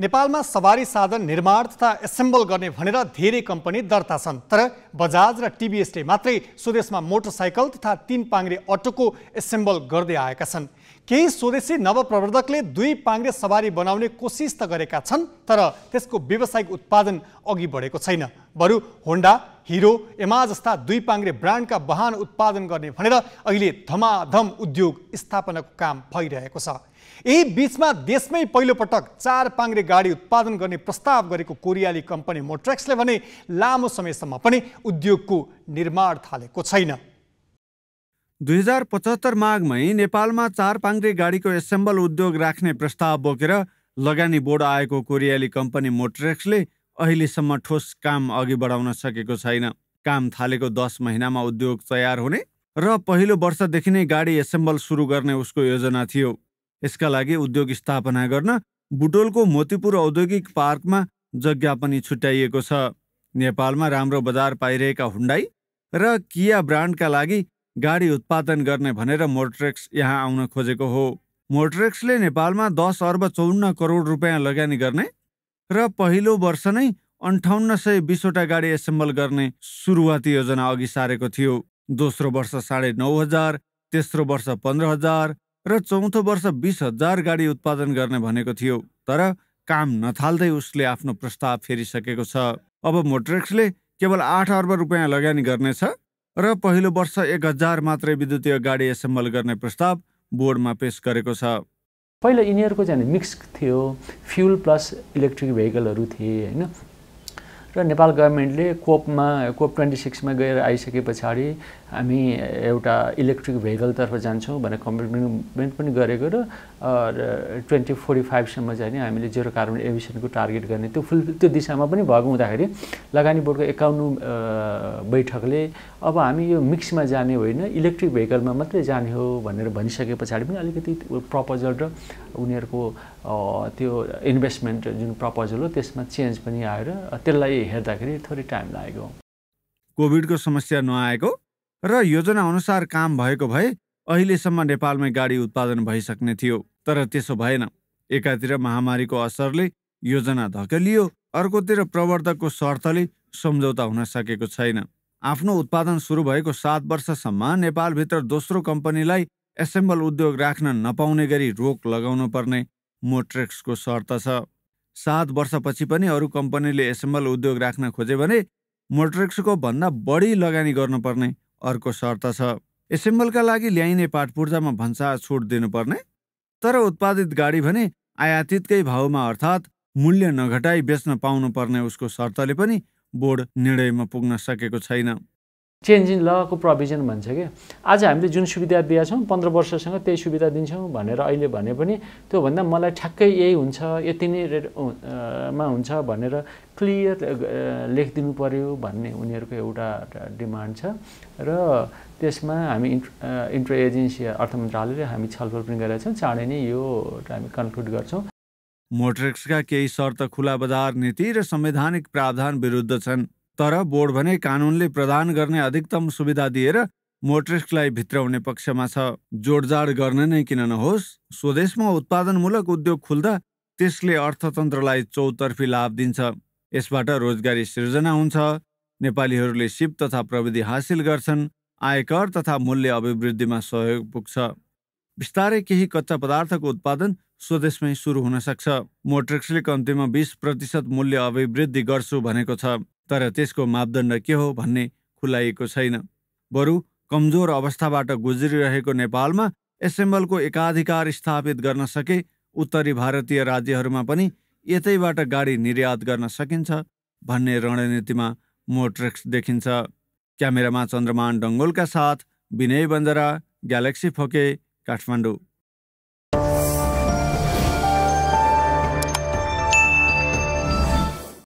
नेपालमा सवारी साधन निर्माण तथा एसेम्बल गर्ने भनेर धेरै कम्पनी दर्ता छन् तर बजाज र टिबिएसले मात्रै स्वदेशमा मोटरसाइकल तथा तीन पाङ्रे अटोको एसेम्बल गर्दै आएका छन् केही स्वदेशी नवप्रवर्धकले दुई पाङ्रे सवारी बनाउने कोसिस त गरेका छन् तर त्यसको व्यावसायिक उत्पादन अघि बढेको छैन बरु होन्डा हिरो एमा जस्ता दुई पाङ्रे ब्रान्डका वाहन उत्पादन गर्ने भनेर अहिले धमाधम उद्योग स्थापनाको काम भइरहेको छ यही बिचमा देशमै पहिलोपटक चार पाङ्रे गाडी उत्पादन गर्ने प्रस्ताव गरेको कोरियाली कम्पनी मोट्रेक्सले भने लामो समयसम्म पनि उद्योगको निर्माण थालेको छैन दुई हजार पचहत्तर माघमै नेपालमा चार पाङ्रे गाडीको एसेम्बल उद्योग राख्ने प्रस्ताव बोकेर लगानी बोर्ड आएको कोरियाली कम्पनी मोट्रेक्सले अहिलेसम्म ठोस काम अघि बढाउन सकेको छैन काम थालेको दस महिनामा उद्योग तयार हुने र पहिलो वर्षदेखि नै गाडी एसेम्बल सुरु गर्ने उसको योजना थियो यसका लागि उद्योग स्थापना गर्न बुटोलको मोतीपुर औद्योगिक पार्कमा जग्गा पनि छुट्याइएको छ नेपालमा राम्रो बजार पाइरहेका हुन्डाई र किया ब्रान्डका लागि गाडी उत्पादन गर्ने भनेर मोर्ट्रेक्स यहाँ आउन खोजेको हो मोर्ट्रेक्सले नेपालमा दस अर्ब चौन्न करोड रुपियाँ लगानी गर्ने र पहिलो वर्ष नै अन्ठाउन्न सय बिसवटा गाडी एसेम्बल गर्ने सुरुवाती योजना अघि सारेको थियो दोस्रो वर्ष साढे नौ हजार तेस्रो वर्ष पन्ध्र हजार र चौथो वर्ष बिस हजार गाडी उत्पादन गर्ने भनेको थियो तर काम नथाल्दै उसले आफ्नो प्रस्ताव फेरिसकेको छ अब मोट्रेक्सले केवल आठ अर्ब रुपियाँ लगानी गर्नेछ र पहिलो वर्ष एक हजार मात्रै विद्युतीय गाडी एसेम्बल गर्ने प्रस्ताव बोर्डमा पेस गरेको छ पहिला यिनीहरूको चाहिँ मिक्स थियो फ्युल प्लस इलेक्ट्रिक भेहिकलहरू थिए होइन र नेपाल गभर्मेन्टले कोपमा कोप ट्वेन्टी सिक्समा गएर आइसके पछाडि हामी एउटा इलेक्ट्रिक भेहिकलतर्फ जान्छौँ भनेर कमिटमेन्ट पनि गरेको र ट्वेन्टी फोर्टी फाइभसम्म चाहिँ हामीले जेरो कार्बन एमिसनको टार्गेट गर्ने त्यो फुल त्यो दिशामा पनि भएको हुँदाखेरि लगानी बोर्डको एकाउन्न बैठकले अब हामी यो मिक्समा जाने होइन इलेक्ट्रिक भेहिकलमा मात्रै जाने हो भनेर भनिसके पछाडि पनि अलिकति प्रपोजल र उनीहरूको त्यो इन्भेस्टमेन्ट जुन प्रपोजल हो त्यसमा चेन्ज पनि आएर त्यसलाई हेर्दाखेरि थोरै टाइम लागेको कोभिडको समस्या नआएको र योजना अनुसार काम भएको भए अहिलेसम्म नेपालमै गाडी उत्पादन भइसक्ने थियो तर त्यसो भएन एकातिर महामारीको असरले योजना धकेलियो अर्कोतिर प्रवर्तकको शर्तले सम्झौता हुन सकेको छैन आफ्नो उत्पादन सुरु भएको सात वर्षसम्म नेपालभित्र दोस्रो कम्पनीलाई एसेम्बल उद्योग राख्न नपाउने गरी रोक लगाउनु पर्ने मोट्रेक्सको शर्त छ सात वर्षपछि पनि अरू कम्पनीले एसेम्बल उद्योग राख्न खोजे भने मोट्रेक्सको भन्दा बढी लगानी गर्नुपर्ने अर्को शर्त छ एसेम्बलका लागि ल्याइने पाठपूर्जामा भन्सा छुट दिनुपर्ने तर उत्पादित गाडी भने आयातितकै भावमा अर्थात् मूल्य नघटाई बेच्न पाउनुपर्ने उसको शर्तले पनि बोर्ड निर्णयमा पुग्न सकेको छैन चेन्ज इन लको प्रोभिजन भन्छ कि आज हामीले जुन सुविधा दिएका छौँ पन्ध्र वर्षसँग त्यही सुविधा दिन्छौँ भनेर अहिले भने पनि त्योभन्दा मलाई ठ्याक्कै यही हुन्छ यति नै रेट मा हुन्छ भनेर क्लियर लेखिदिनु पऱ्यो भन्ने उनीहरूको एउटा डिमान्ड छ र त्यसमा हामी इन्ट्रो इन्ट्रो एजेन्सी अर्थ मन्त्रालयले हामी छलफल पनि गरेका छौँ चाँडै नै यो हामी कन्क्लुड गर्छौँ मोटरेक्सका केही शर्त खुला बजार नीति र संवैधानिक प्रावधान विरुद्ध छन् तर बोर्ड भने कानुनले प्रदान गर्ने अधिकतम सुविधा दिएर मोटरेस्कलाई भित्राउने पक्षमा छ जोडजाड गर्न नै किन नहोस् स्वदेशमा उत्पादनमूलक उद्योग खुल्दा त्यसले अर्थतन्त्रलाई चौतर्फी लाभ दिन्छ यसबाट रोजगारी सिर्जना हुन्छ नेपालीहरूले सिप तथा प्रविधि हासिल गर्छन् आयकर तथा मूल्य अभिवृद्धिमा सहयोग पुग्छ बिस्तारै केही कच्चा पदार्थको उत्पादन स्वदेशमै सुरु हुन सक्छ मोट्रेक्सले कम्तीमा बिस प्रतिशत मूल्य अभिवृद्धि गर्छु भनेको छ तर त्यसको मापदण्ड के हो भन्ने खुलाइएको छैन बरु कमजोर अवस्थाबाट गुज्रिरहेको नेपालमा एसेम्बलको एकाधिकार स्थापित गर्न सके उत्तरी भारतीय राज्यहरूमा पनि यतैबाट गाडी निर्यात गर्न सकिन्छ भन्ने रणनीतिमा मोट्रेक्स देखिन्छ क्यामेरामा चन्द्रमान डङ्गोलका साथ विनय बन्दरा ग्यालेक्सी फोके काठमाडौँ